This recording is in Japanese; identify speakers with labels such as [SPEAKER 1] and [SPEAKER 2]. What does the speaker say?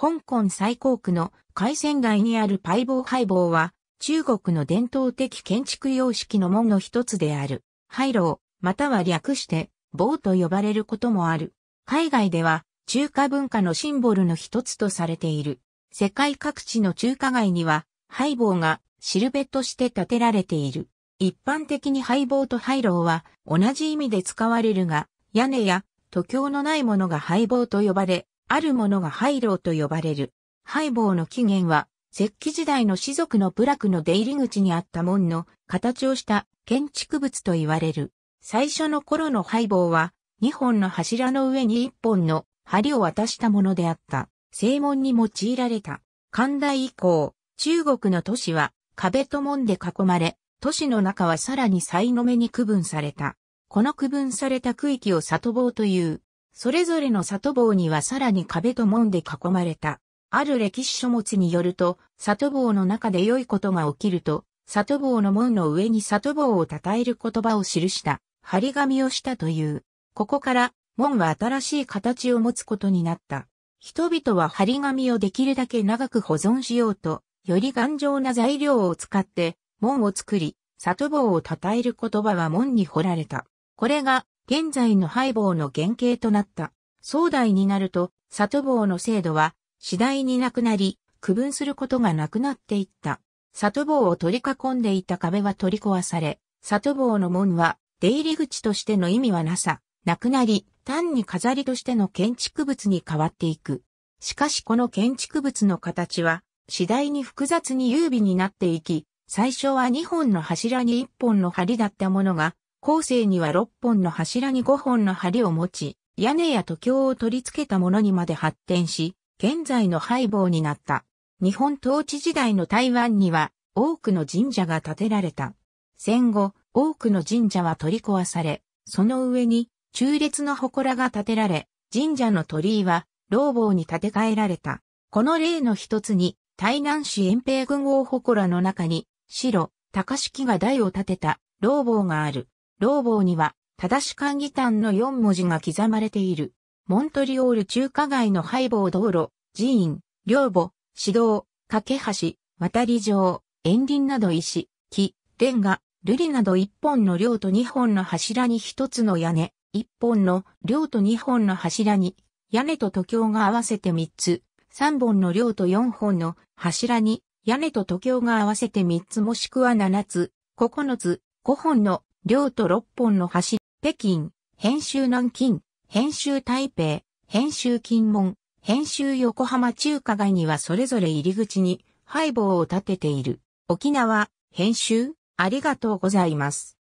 [SPEAKER 1] 香港最高区の海鮮街にあるパイボーハイボは、中国の伝統的建築様式の門の一つである、ハイロまたは略して、ボと呼ばれることもある。海外では、中華文化のシンボルの一つとされている。世界各地の中華街には、ハイボがシルベとして建てられている。一般的にハイボとハイロは同じ意味で使われるが、屋根や、土俵のないものがハイボと呼ばれ、あるものが廃炉と呼ばれる。廃棒の起源は、石器時代の士族の部落の出入り口にあった門の形をした建築物と言われる。最初の頃の廃棒は、2本の柱の上に1本の針を渡したものであった。正門に用いられた。寛大以降、中国の都市は壁と門で囲まれ、都市の中はさらに才の目に区分された。この区分された区域を里坊という。それぞれの里坊にはさらに壁と門で囲まれた。ある歴史書物によると、里坊の中で良いことが起きると、里坊の門の上に里坊を称える言葉を記した、張り紙をしたという。ここから、門は新しい形を持つことになった。人々は張り紙をできるだけ長く保存しようと、より頑丈な材料を使って、門を作り、里坊を称える言葉は門に彫られた。これが、現在の廃イの原型となった。壮大になると、里棒の制度は次第になくなり、区分することがなくなっていった。里棒を取り囲んでいた壁は取り壊され、里棒の門は出入り口としての意味はなさ、なくなり、単に飾りとしての建築物に変わっていく。しかしこの建築物の形は、次第に複雑に優美になっていき、最初は2本の柱に1本の梁だったものが、後世には6本の柱に5本の梁を持ち、屋根や時橋を取り付けたものにまで発展し、現在のハイになった。日本統治時代の台湾には多くの神社が建てられた。戦後、多くの神社は取り壊され、その上に中列の祠が建てられ、神社の鳥居は老房に建て替えられた。この例の一つに、台南市遠平軍王祠の中に、白、高敷が台を建てた老房がある。老坊には、正し管理単の4文字が刻まれている。モントリオール中華街の廃イ道路、寺院、両母、指導、架橋、渡り城、園林など石、木、レンガ、瑠璃など1本の両と2本の柱に1つの屋根、1本の両と2本の柱に、屋根と徒橋が合わせて3つ、3本の両と4本の柱に、屋根と徒橋が合わせて3つもしくは7つ、9つ、5本の両と六本の橋、北京、編集南京、編集台北、編集金門、編集横浜中華街にはそれぞれ入り口にハイボーを立てている。沖縄、編集、ありがとうございます。